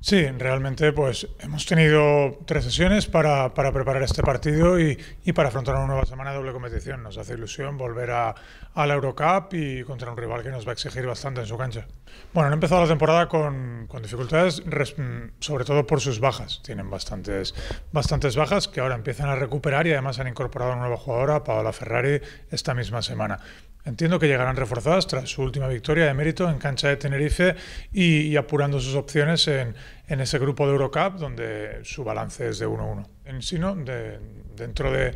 Sí, realmente pues hemos tenido tres sesiones para, preparar este partido y, y, para afrontar una nueva semana de doble competición. Nos hace ilusión volver a, a la Eurocup y contra un rival que nos va a exigir bastante en su cancha. Bueno, han empezado la temporada con, dificultades, mm, sobre todo por sus bajas. Tienen bastantes, bastantes bajas que ahora empiezan a recuperar y además han incorporado a una nueva jugadora, Paola Ferrari, esta misma semana. Entiendo que llegarán reforzadas tras su última victoria de mérito en cancha de Tenerife y apurando sus opciones en, en ese grupo de Eurocup donde su balance es de 1-1. En Sino, dentro de,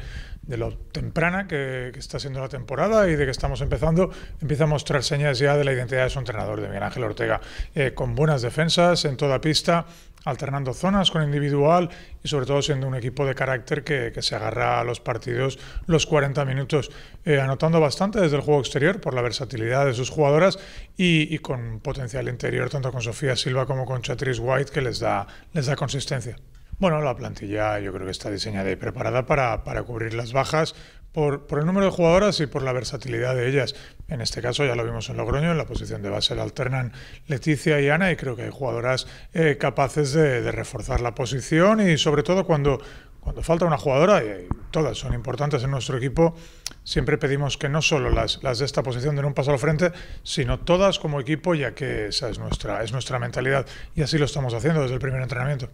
lo temprana que, está siendo la temporada y de que estamos empezando, empieza a mostrar señas ya de la identidad de su entrenador, de Miguel Ángel Ortega, eh, con buenas defensas en toda pista, alternando zonas con individual y sobre todo siendo un equipo de carácter que, se agarra a los partidos los 40 minutos, eh, anotando bastante desde el juego exterior por la versatilidad de sus jugadoras y, con potencial interior tanto con Sofía Silva como con Chatrice White que les da, les da consistencia. Bueno, la plantilla yo creo que está diseñada y preparada para, para cubrir las bajas por, el número de jugadoras y por la versatilidad de ellas. En este caso ya lo vimos en Logroño, en la posición de base la alternan Leticia y Ana y creo que hay jugadoras eh, capaces de, reforzar la posición y sobre todo cuando, cuando falta una jugadora, y todas son importantes en nuestro equipo, siempre pedimos que no solo las, de esta posición den un paso al frente, sino todas como equipo, ya que esa es nuestra, es nuestra mentalidad y así lo estamos haciendo desde el primer entrenamiento.